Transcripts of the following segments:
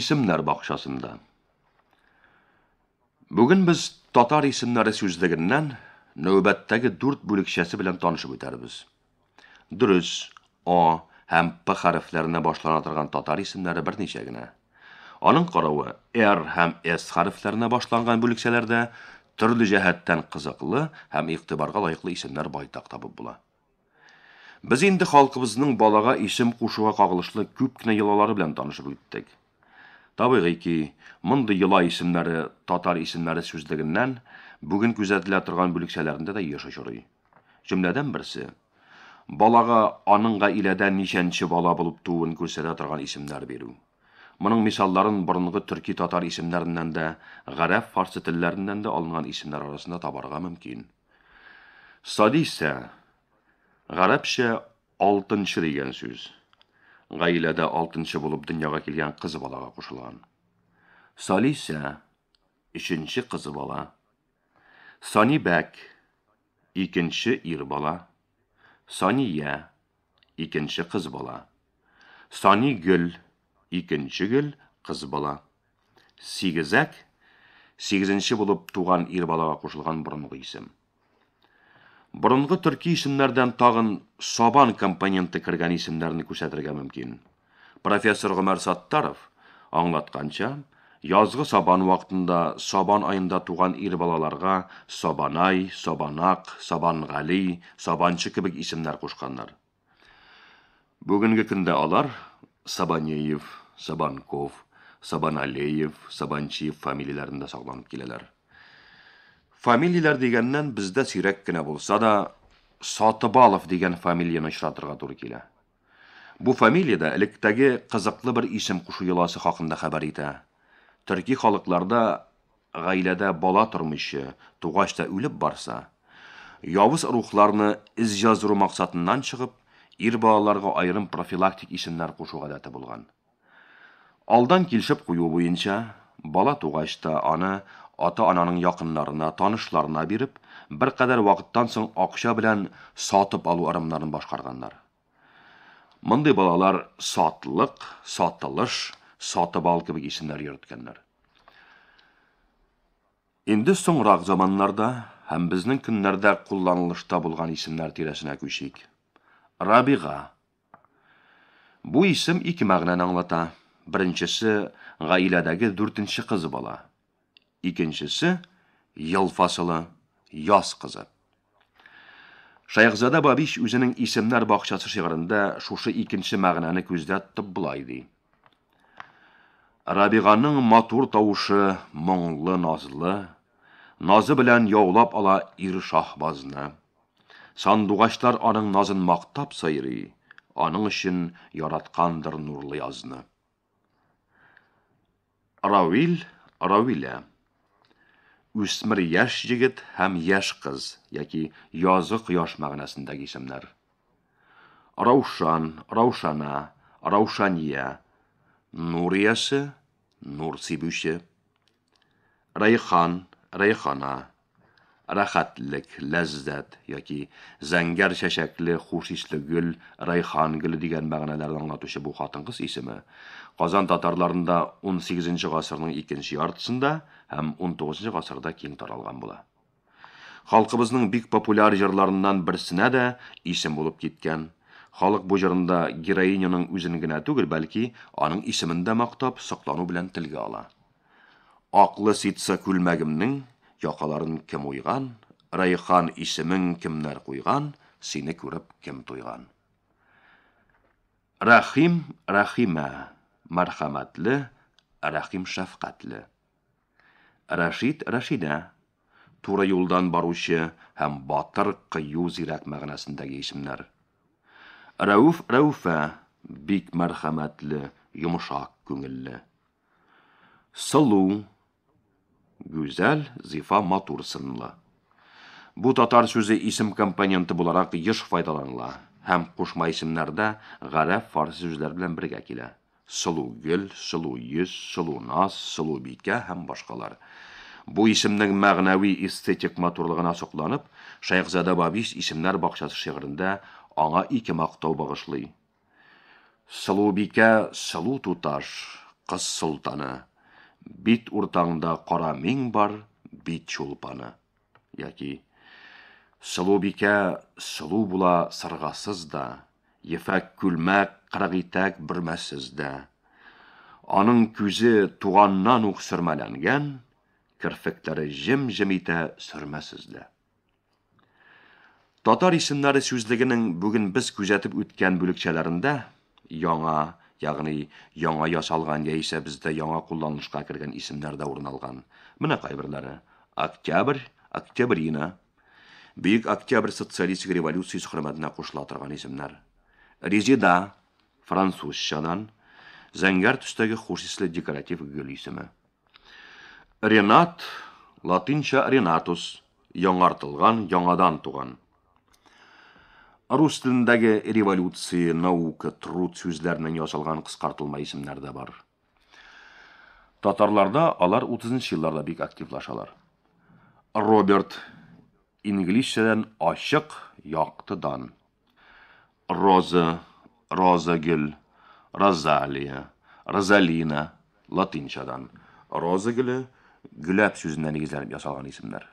есімдер бақшасында. Бүгін біз татар есімдері сөздігінен нәубәттәге дүрт бөлекшәсі білән танышып өтәрбіз. Дүріс, о, һәм П хәрефләренә башлана татар исемнәре берничә Аның каравы Р һәм S хәрефләренә башланған бүлекчәләрдә төрле җәһәттән кызыклы һәм игътибарга лайықлы исемнәр байтак табып була. Без инде халкыбызның балага исем кушуга кагылышлы күп кенә йолалары белән танышып үттек. Təbii ki, mındı yıla isimləri tatar isimləri sözlərindən bugün gözətilə turğan bölükçələrində də yaşaşırıq. Cümlədən birisi balağa anınğa ilədə nişənçi bala bulub tuğun göstərə turğan isimlər verir. Мұның мисалларын бұрынғы түркі татар есімдерінен де, ғараб фарсы тілләрінен де алынған есімдер арасында табарға мүмкін. Сади исә ғарабша алтыншы деген сөз. ғайлада алтыншы болып дүнияға келген қыз балаға қосылған салиса үшінші қызы бала сани бәк екінші ер бала сания екінші қыз бала сани гүл екінші гүл қыз бала сегізәк сегізінші болып туған ер балаға қосылған бұрынғы есім бұрынғы түркі исімдерден тағын сабан компоненті кірген исімдерін көрсетірге мүмкін профессор ғұмар саттаров аңлатқанша Язғы сабан уақытында сабан айында туған ел балаларға Сабанай, Сабанақ, Сабанғали, Сабаншы кібік есімдер қошқандар. Бүгінгі күнде алар Сабанеев, Сабанков, Сабаналеев, Сабанчиев фамилияларында сақланып келелер фамилиялар дегеннен бізді сирек кенә болса да сатыбалов деген фамилияны очратырга тұр келі. Бұ фамилияда электәге қызықлы бір исем құшу еласы хакында хәбәр итә төрки халыкларда гаиләдә бала тұрмышы, туғашта өліп барса явыз рухларны із жазыру мақсатыннан шығып, ир балаларга айрым профилактик исемнәр кушу гадәте алдан килешеп кую буенча бала тугач аны ата-ананың яқынларына, танышларына беріп, бір қадар вақыттан соң акча білән сатып алу арымнарын башкарганнар. Мұндай балалар сатылық, сатылыш, сатып ал кібік есімдер йөрткәннәр. Инде соңрак заманларда, һәм безнең көннәрдә кулланылышта булган исемнәр тирәсенә көшек. Рабига. Бу исем ике мәгънәне аңлата. Біріншісі гаиләдәге дүртінші кызы бала. Екіншісі ел фасылы яз қызы. Шайықзада Бабиш өзінің есімнәр бақшасы шығырында шушы екінші мәғінәні көзді тұп бұлай матур тауышы мұңлы назлы, назы білән яулап ала ир шахбазны. Сандуғаштар аның назын мақтап сайрый, аның үшін яратқандыр нұрлы язны. Аравил, Равилә. Үсмір яш жігіт һәм яш қыз яки язық яш мағынасындағы есімдер раушан раушана раушания нур иясы райхан райхана рахатлік ләззат яки зәңгәр шәшәкле хуш исле гүл райхан гүлі деген мәғәнәләрді аңлатушы бұл қатын қыз есімі қазан татарларында 18-ші ғасырның екінші жартысында һәм 19-ші ғасырда кең таралған бола халқыбызның бик популяр жырларынан берсенә дә исем болып киткән халык бу жырында героиняның үзен генә түгел бәлки аның исемен дә мактап соклану белән телгә ала аклы ситса күлмәгемнең Яқаларын кім ойған, Райхан исімін кімнәр қойған, сені көріп кім тойған. Рахим, рахима, мархаматлы, рахим шафқатлы. Рашид, рашида, тура жолдан барушы һәм батыр қию зирәк мәғнәсендәге исемнәр. рәуф рауфа, бик мәрхәмәтле, йомшак күңелле. Салу, Гүзәл зифа матур сынлы. Бұ татар сөзі исім компоненті буларак еш файдаланыла һәм кушма исемнәрдә гарәп фарсы сүзләр белән бергә килә. Сылу гөл, сылу йөз, сылу нас, сылу бикә һәм башкалар. Бу исемнең мәгънәви эстетик матурлыгына сокланып, Шәйхзада Бабиш исемнәр бакчасы шигырендә аңа ике мактау багышлый. Сылу бикә, сылу туташ, кыз бит ортаңда қара мең бар бит шолпаны яки сұлубике сұлу бұла сырғасыз да ефәк күлмәк қырғитәк бірмәсіз да аның көзі туғаннан уқ сүрмәләнгән кірфіктері жім жім ите сүрмәсіз Татар исемнәре сөздігінің бүгін біз күзәтеп өткен бүлекчәләрендә яңа яғни яңа ясалған яисә бізді яңа қолданылышқа кірген исемдер дә орын алған октябрь октябрина бөек октябрь социалистік революциясы хөрмәтенә кушыла торган резида французшадан зәңгәр төстәге хуш декоратив гөл ренат латинча ренатус яңартылған, яңадан туған. Рус революция, наука, труд сөздерінен жасалған қысқартылмай есімдер де бар. Татарларда алар 30-шы жылдарда активлашалар. Роберт инглишчеден ашық яқтыдан. Роза, Розагүл, Розалия, Розалина латинчадан. Роза гүләп сөзінен негізленіп жасалған есімдер.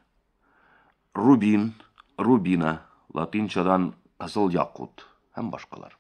Рубин, Рубина латинчадан Kızıl Yakut hem başkaları.